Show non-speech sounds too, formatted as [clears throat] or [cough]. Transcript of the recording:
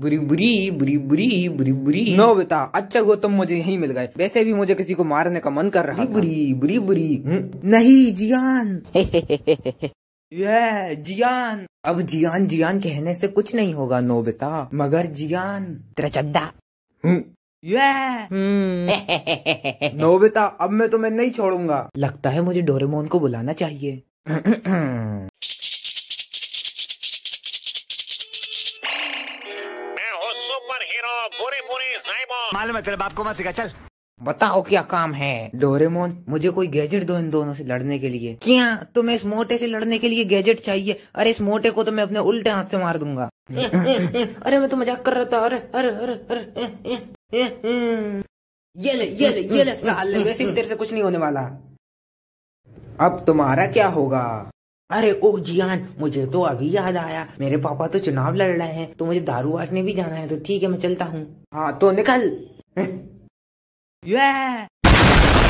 बुरी बुरी बुरी बुरी बुरी बुरी नो बेटा अच्छा गौतम मुझे यही मिल गए वैसे भी मुझे किसी को मारने का मन कर रहा है बुरी बुरी, बुरी। हम्म। नहीं जियान यह जियान अब जियान जियान कहने से कुछ नहीं होगा नो बेटा मगर जियान तेरा चड्डा हम्म। हम्म। नो बेटा अब मैं तुम्हें नहीं छोड़ूंगा लगता है मुझे डोरेमोन को बुलाना चाहिए [clears throat] सुपर हीरो बुरे बुरे मालूम है तेरे बाप को मत सिखा चल बताओ क्या काम है डोरेमोन मुझे कोई गैजेट दो इन दोनों से लड़ने के लिए क्या तुम्हें इस मोटे से लड़ने के लिए गैजेट चाहिए अरे इस मोटे को तो मैं अपने उल्टे हाथ से मार दूंगा अरे मैं तो मजाक कर रहा था अरे अरे अरे अरे ये ले ये ले ये ले साले वैसे तेरे से कुछ नहीं होने वाला अब तुम्हारा क्या होगा अरे ओ जियान मुझे तो अभी याद आया मेरे पापा तो चुनाव लड़ रहे हैं तो मुझे दारू बांटने भी जाना है तो ठीक है मैं चलता हूँ हाँ तो निकल ये [laughs]